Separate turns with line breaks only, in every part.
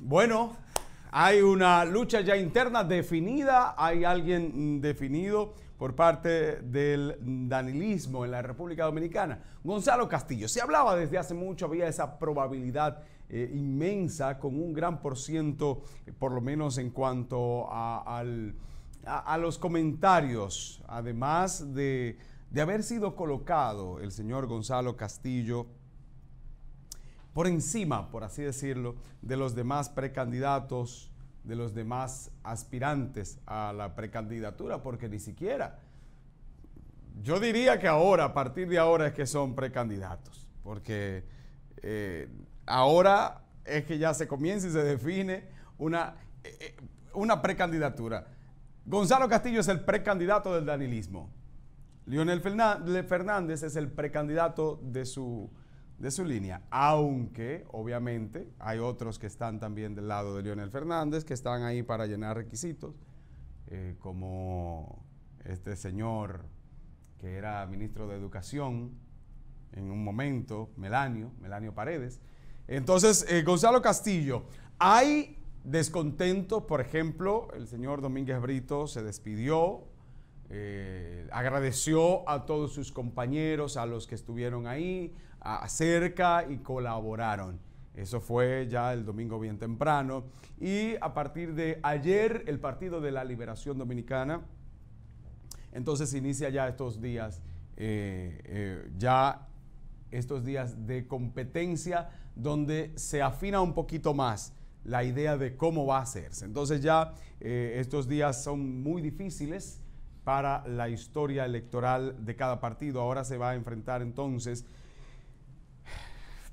Bueno, hay una lucha ya interna definida, hay alguien mm, definido por parte del danilismo en la República Dominicana. Gonzalo Castillo, se hablaba desde hace mucho, había esa probabilidad eh, inmensa con un gran por ciento, eh, por lo menos en cuanto a, los comentarios, además de, de haber sido colocado el señor Gonzalo Castillo por encima, por así decirlo, de los demás precandidatos, de los demás aspirantes a la precandidatura, porque ni siquiera, yo diría que ahora, a partir de ahora es que son precandidatos, porque eh, ahora es que ya se comienza y se define una, eh, eh, una precandidatura. Gonzalo Castillo es el precandidato del danilismo. Lionel Fernández es el precandidato de su de su línea, aunque obviamente hay otros que están también del lado de Lionel Fernández, que están ahí para llenar requisitos, eh, como este señor que era ministro de Educación en un momento, Melanio, Melanio Paredes. Entonces, eh, Gonzalo Castillo, hay descontento, por ejemplo, el señor Domínguez Brito se despidió eh, agradeció a todos sus compañeros, a los que estuvieron ahí, cerca y colaboraron. Eso fue ya el domingo bien temprano. Y a partir de ayer, el Partido de la Liberación Dominicana, entonces inicia ya estos días, eh, eh, ya estos días de competencia donde se afina un poquito más la idea de cómo va a hacerse. Entonces ya estos días son muy difíciles para la historia electoral de cada partido. Ahora se va a enfrentar entonces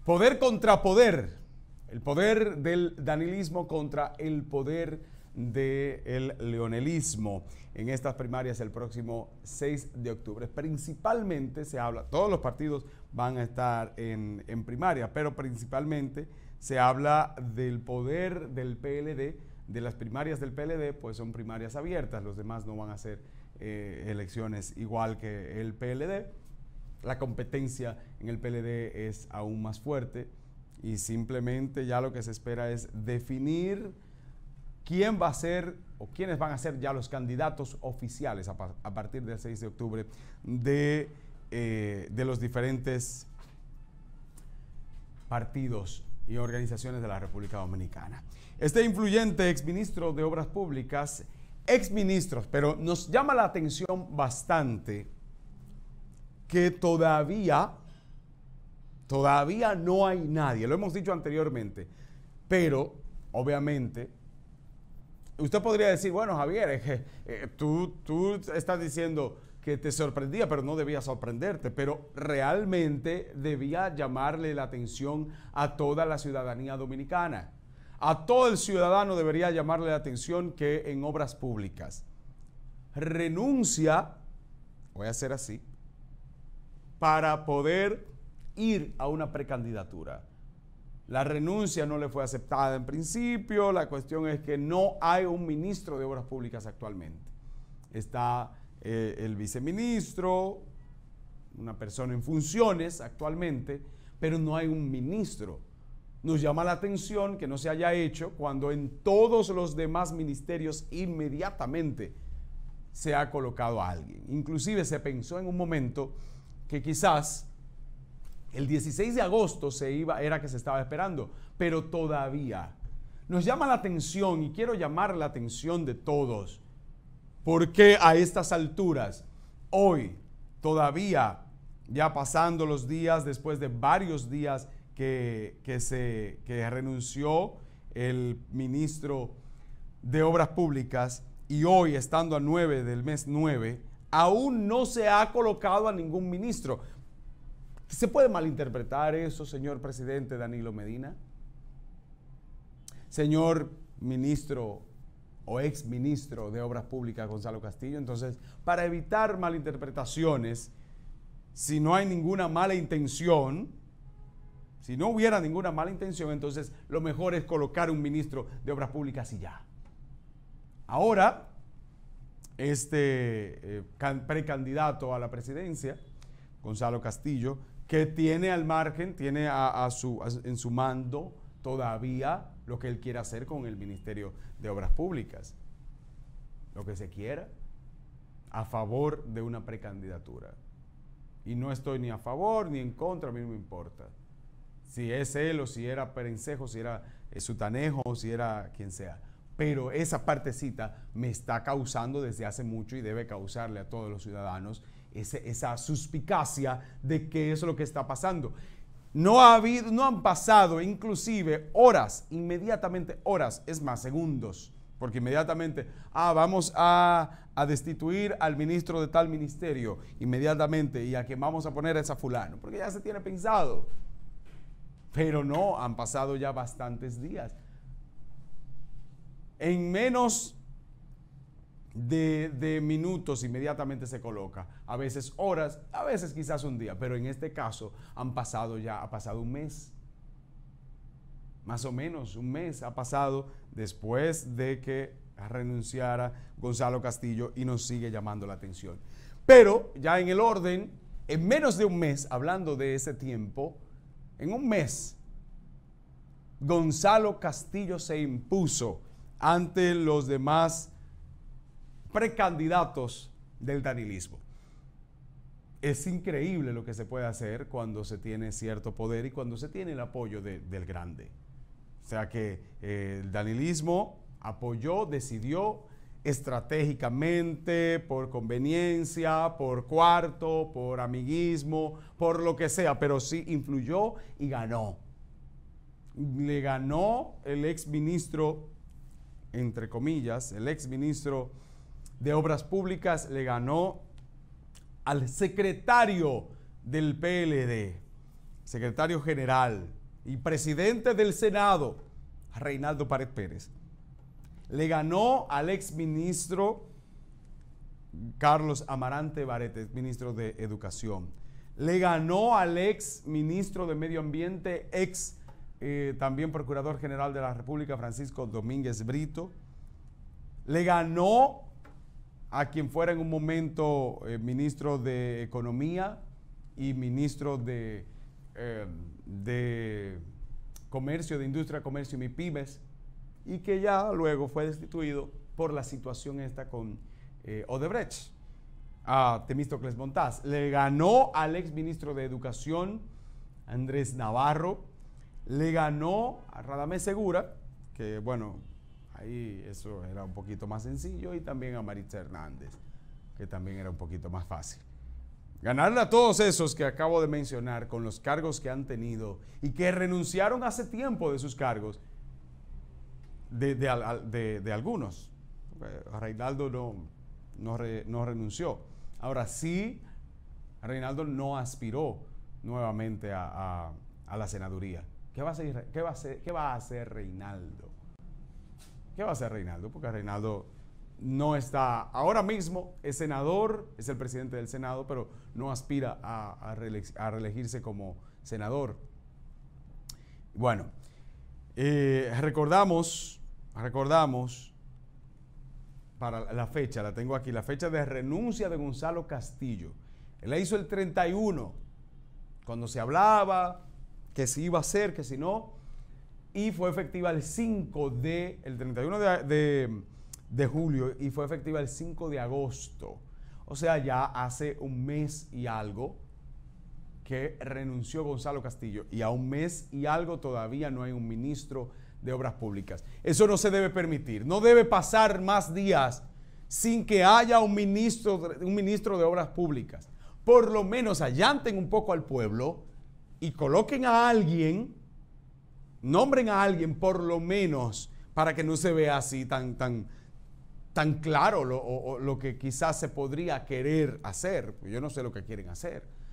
poder contra poder, el poder del danilismo contra el poder del leonelismo en estas primarias el próximo 6 de octubre. Principalmente se habla, todos los partidos van a estar en, en primaria, pero principalmente se habla del poder del PLD, de las primarias del PLD, pues son primarias abiertas, los demás no van a ser eh, elecciones, igual que el PLD. La competencia en el PLD es aún más fuerte y simplemente ya lo que se espera es definir quién va a ser o quiénes van a ser ya los candidatos oficiales a, partir del 6 de octubre de, eh, de los diferentes partidos y organizaciones de la República Dominicana. Este influyente exministro de Obras Públicas exministros, pero nos llama la atención bastante que todavía, todavía no hay nadie, lo hemos dicho anteriormente, pero obviamente usted podría decir, bueno, Javier, eh, tú, tú, estás diciendo que te sorprendía, pero no debía sorprenderte, pero realmente debía llamarle la atención a toda la ciudadanía dominicana. A todo el ciudadano debería llamarle la atención que en obras públicas renuncia, voy a hacer así, para poder ir a una precandidatura. La renuncia no le fue aceptada en principio, la cuestión es que no hay un ministro de Obras Públicas actualmente. Está eh, el viceministro, una persona en funciones actualmente, pero no hay un ministro nos llama la atención que no se haya hecho cuando en todos los demás ministerios inmediatamente se ha colocado a alguien. Inclusive se pensó en un momento que quizás el 16 de agosto se iba, era que se estaba esperando, pero todavía nos llama la atención y quiero llamar la atención de todos. porque a estas alturas, hoy, todavía, ya pasando los días, después de varios días que, se, renunció el ministro de Obras Públicas y hoy, estando a 9 del mes 9, aún no se ha colocado a ningún ministro. ¿Se puede malinterpretar eso, señor presidente Danilo Medina? Señor ministro o ex ministro de Obras Públicas, Gonzalo Castillo. Entonces, para evitar malinterpretaciones, si no hay ninguna mala intención, si no hubiera ninguna mala intención, entonces lo mejor es colocar un ministro de Obras Públicas y ya. Ahora, este eh, precandidato a la presidencia, Gonzalo Castillo, que tiene al margen, tiene a, su, en su mando todavía lo que él quiere hacer con el Ministerio de Obras Públicas. Lo que se quiera a favor de una precandidatura. Y no estoy ni a favor ni en contra, a mí no me importa si es él o si era Perencejo, si era eh, Sutanejo o si era quien sea. Pero esa partecita me está causando desde hace mucho y debe causarle a todos los ciudadanos esa suspicacia de qué es lo que está pasando. No, ha habido, no han pasado inclusive horas, inmediatamente horas, es más, segundos, porque inmediatamente, ah, vamos a, a destituir al ministro de tal ministerio, inmediatamente, y a que vamos a poner a esa fulano, porque ya se tiene pensado pero no, han pasado ya bastantes días. En menos de, minutos inmediatamente se coloca. A veces horas, a veces quizás un día, pero en este caso han pasado ya, ha pasado un mes. Más o menos un mes ha pasado después de que renunciara Gonzalo Castillo y nos sigue llamando la atención. Pero ya en el orden, en menos de un mes, hablando de ese tiempo, en un mes, Gonzalo Castillo se impuso ante los demás precandidatos del danilismo. Es increíble lo que se puede hacer cuando se tiene cierto poder y cuando se tiene el apoyo del grande. O sea que eh, el danilismo apoyó, decidió estratégicamente, por conveniencia, por cuarto, por amiguismo, por lo que sea, pero sí influyó y ganó. Le ganó el ex ministro, entre comillas, el ex ministro de Obras Públicas, le ganó al secretario del PLD, secretario general y presidente del Senado, Reinaldo Pared Pérez le ganó al ex ministro Carlos Amarante Barete, ministro de Educación. Le ganó al ex ministro de Medio Ambiente, ex eh, también procurador general de la República, Francisco Domínguez Brito. Le ganó a quien fuera en un momento eh, ministro de Economía y ministro de, eh, de Comercio, de Industria, Comercio y Mipibes y que ya luego fue destituido por la situación esta con eh, Odebrecht. A Temístocles Montaz. Le ganó al ex ministro de Educación, Andrés Navarro. Le ganó a Radamés Segura, que bueno, ahí eso era un poquito más sencillo. Y también a Maritza Hernández, que también era un poquito más fácil. Ganarle a todos esos que acabo de mencionar con los cargos que han tenido y que renunciaron hace tiempo de sus cargos de, algunos. Eh, Reinaldo no, no, renunció. Ahora sí, Reinaldo no aspiró nuevamente a, a, la senaduría. ¿Qué va a, hacer, va a ¿Qué va a Reinaldo? ¿Qué va a hacer Reinaldo? Porque Reinaldo no está, ahora mismo es senador, es el presidente del Senado, pero no aspira a, a reelegirse como senador. Bueno, eh, recordamos, recordamos, para la fecha, la tengo aquí, la fecha de renuncia de Gonzalo Castillo. Él la hizo el 31, cuando se hablaba que si iba a ser, que si no, y fue efectiva el 5 de, el 31 de julio, y fue efectiva el 5 de agosto. O sea, ya hace un mes y algo que renunció Gonzalo Castillo y a un mes y algo todavía no hay un ministro de Obras Públicas. Eso no se debe permitir. No debe pasar más días sin que haya un ministro, un ministro de Obras Públicas. Por lo menos allanten un poco al pueblo y coloquen a alguien, nombren a alguien por lo menos para que no se vea así tan, tan, tan claro lo, lo que quizás se podría querer hacer. Yo no sé lo que quieren hacer